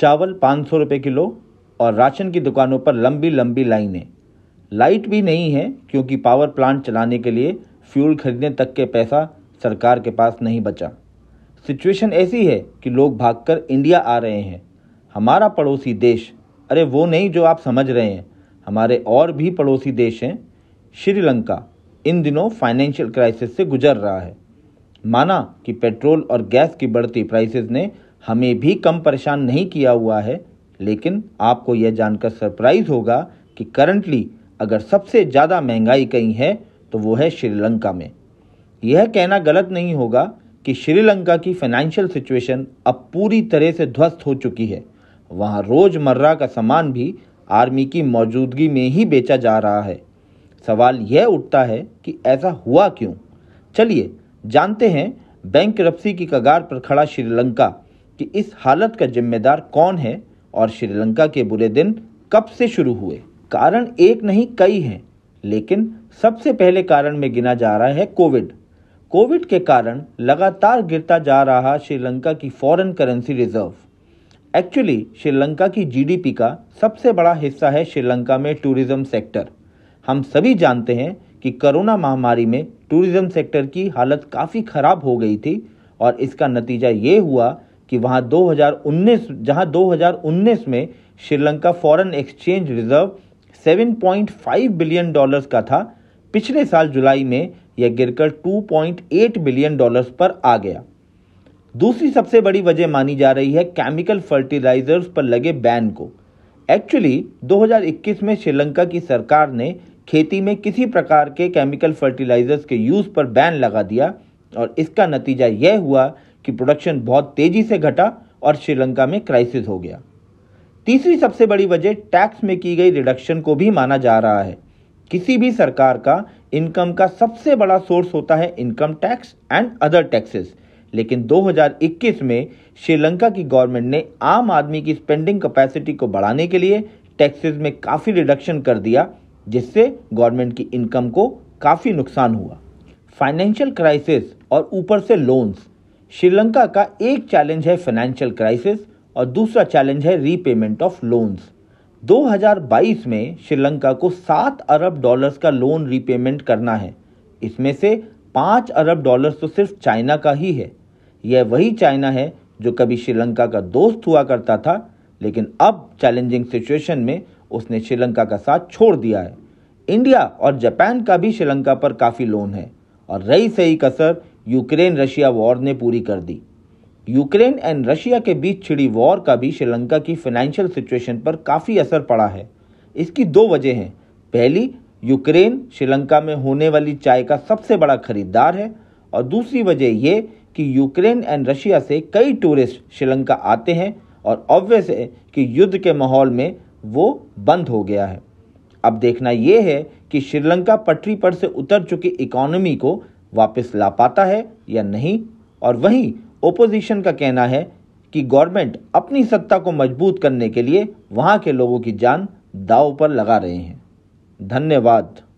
चावल पाँच सौ रुपये किलो और राशन की दुकानों पर लंबी लंबी लाइनें लाइट भी नहीं है क्योंकि पावर प्लांट चलाने के लिए फ्यूल खरीदने तक के पैसा सरकार के पास नहीं बचा सिचुएशन ऐसी है कि लोग भागकर इंडिया आ रहे हैं हमारा पड़ोसी देश अरे वो नहीं जो आप समझ रहे हैं हमारे और भी पड़ोसी देश हैं श्रीलंका इन दिनों फाइनेंशियल क्राइसिस से गुजर रहा है माना कि पेट्रोल और गैस की बढ़ती प्राइसेस ने हमें भी कम परेशान नहीं किया हुआ है लेकिन आपको यह जानकर सरप्राइज होगा कि करंटली अगर सबसे ज़्यादा महंगाई कहीं है तो वो है श्रीलंका में यह कहना गलत नहीं होगा कि श्रीलंका की फाइनेंशियल सिचुएशन अब पूरी तरह से ध्वस्त हो चुकी है वहाँ रोज़मर्रा का सामान भी आर्मी की मौजूदगी में ही बेचा जा रहा है सवाल यह उठता है कि ऐसा हुआ क्यों चलिए जानते हैं बैंक रप्सी की कगार पर खड़ा श्रीलंका कि इस हालत का जिम्मेदार कौन है और श्रीलंका के बुरे दिन कब से शुरू हुए कारण एक नहीं कई हैं लेकिन सबसे पहले कारण में गिना जा रहा है कोविड कोविड के कारण लगातार गिरता जा रहा श्रीलंका की foreign currency reserve actually Sri Lanka की जीडीपी का सबसे बड़ा हिस्सा है श्रीलंका में टूरिज्म सेक्टर हम सभी जानते हैं कि कोरोना महामारी में टूरिज्म सेक्टर की हालत काफ़ी ख़राब हो गई थी और इसका नतीजा ये हुआ कि वहाँ 2019 जहाँ 2019 में Sri Lanka foreign exchange reserve 7.5 billion dollars का था पिछले साल जुलाई में यह गिरकर 2.8 बिलियन डॉलर्स पर आ गया दूसरी सबसे बड़ी वजह मानी जा रही है केमिकल फर्टिलाइजर्स पर लगे बैन को एक्चुअली 2021 में श्रीलंका की सरकार ने खेती में किसी प्रकार के केमिकल फर्टिलाइजर्स के यूज़ पर बैन लगा दिया और इसका नतीजा यह हुआ कि प्रोडक्शन बहुत तेजी से घटा और श्रीलंका में क्राइसिस हो गया तीसरी सबसे बड़ी वजह टैक्स में की गई रिडक्शन को भी माना जा रहा है किसी भी सरकार का इनकम का सबसे बड़ा सोर्स होता है income tax and other taxes लेकिन 2021 में श्रीलंका की गवर्नमेंट ने आम आदमी की स्पेंडिंग कैपेसिटी को बढ़ाने के लिए टैक्सेस में काफ़ी रिडक्शन कर दिया जिससे गवर्नमेंट की इनकम को काफ़ी नुकसान हुआ फाइनेंशियल क्राइसिस और ऊपर से लोन्स श्रीलंका का एक चैलेंज है फाइनेंशियल क्राइसिस और दूसरा चैलेंज है रीपेमेंट ऑफ लोन्स 2022 में श्रीलंका को सात अरब डॉलर्स का लोन रीपेमेंट करना है इसमें से पाँच अरब डॉलर्स तो सिर्फ चाइना का ही है यह वही चाइना है जो कभी श्रीलंका का दोस्त हुआ करता था लेकिन अब चैलेंजिंग सिचुएशन में उसने श्रीलंका का साथ छोड़ दिया है इंडिया और जापान का भी श्रीलंका पर काफ़ी लोन है और रही सही कसर यूक्रेन रशिया वॉर ने पूरी कर दी यूक्रेन एंड रशिया के बीच छिड़ी वॉर का भी श्रीलंका की फाइनेंशियल सिचुएशन पर काफ़ी असर पड़ा है इसकी दो वजह हैं पहली यूक्रेन श्रीलंका में होने वाली चाय का सबसे बड़ा खरीदार है और दूसरी वजह ये कि यूक्रेन एंड रशिया से कई टूरिस्ट श्रीलंका आते हैं और ऑब्वियस है कि युद्ध के माहौल में वो बंद हो गया है अब देखना ये है कि श्रीलंका पटरी पर से उतर चुकी इकोनॉमी को वापस ला पाता है या नहीं और वहीं ओपोजिशन का कहना है कि गवर्नमेंट अपनी सत्ता को मजबूत करने के लिए वहाँ के लोगों की जान दाव पर लगा रहे हैं धन्यवाद